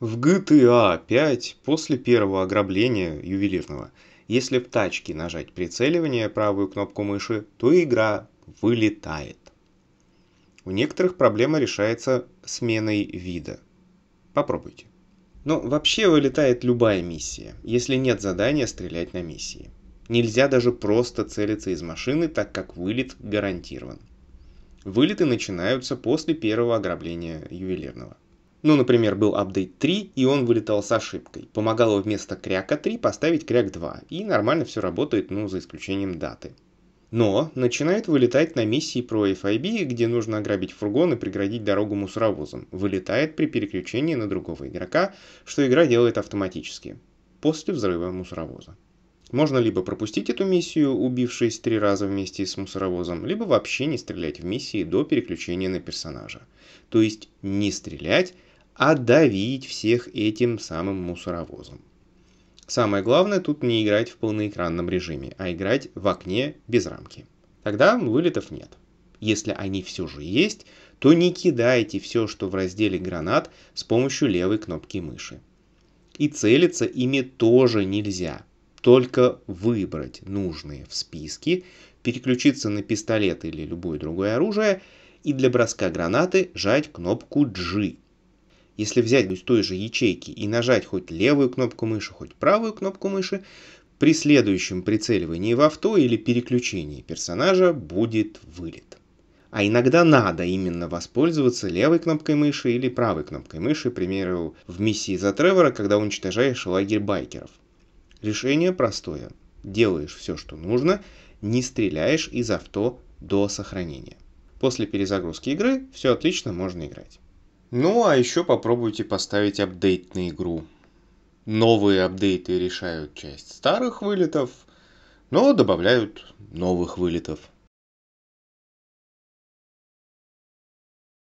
В GTA 5 а после первого ограбления ювелирного, если в тачке нажать прицеливание правую кнопку мыши, то игра вылетает. У некоторых проблема решается сменой вида. Попробуйте. Но ну, вообще вылетает любая миссия, если нет задания стрелять на миссии. Нельзя даже просто целиться из машины, так как вылет гарантирован. Вылеты начинаются после первого ограбления ювелирного. Ну, например, был апдейт 3, и он вылетал с ошибкой. Помогало вместо кряка 3 поставить кряк 2, и нормально все работает, ну, за исключением даты. Но начинает вылетать на миссии про FIB, где нужно ограбить фургон и преградить дорогу мусоровозом. Вылетает при переключении на другого игрока, что игра делает автоматически. После взрыва мусоровоза. Можно либо пропустить эту миссию, убившись три раза вместе с мусоровозом, либо вообще не стрелять в миссии до переключения на персонажа. То есть не стрелять а давить всех этим самым мусоровозом. Самое главное тут не играть в полноэкранном режиме, а играть в окне без рамки. Тогда вылетов нет. Если они все же есть, то не кидайте все, что в разделе гранат с помощью левой кнопки мыши. И целиться ими тоже нельзя. Только выбрать нужные в списке, переключиться на пистолет или любое другое оружие и для броска гранаты жать кнопку G если взять из той же ячейки и нажать хоть левую кнопку мыши, хоть правую кнопку мыши, при следующем прицеливании в авто или переключении персонажа будет вылет. А иногда надо именно воспользоваться левой кнопкой мыши или правой кнопкой мыши, к примеру, в миссии за Тревора, когда уничтожаешь лагерь байкеров. Решение простое. Делаешь все, что нужно, не стреляешь из авто до сохранения. После перезагрузки игры все отлично можно играть. Ну а еще попробуйте поставить апдейт на игру. Новые апдейты решают часть старых вылетов, но добавляют новых вылетов.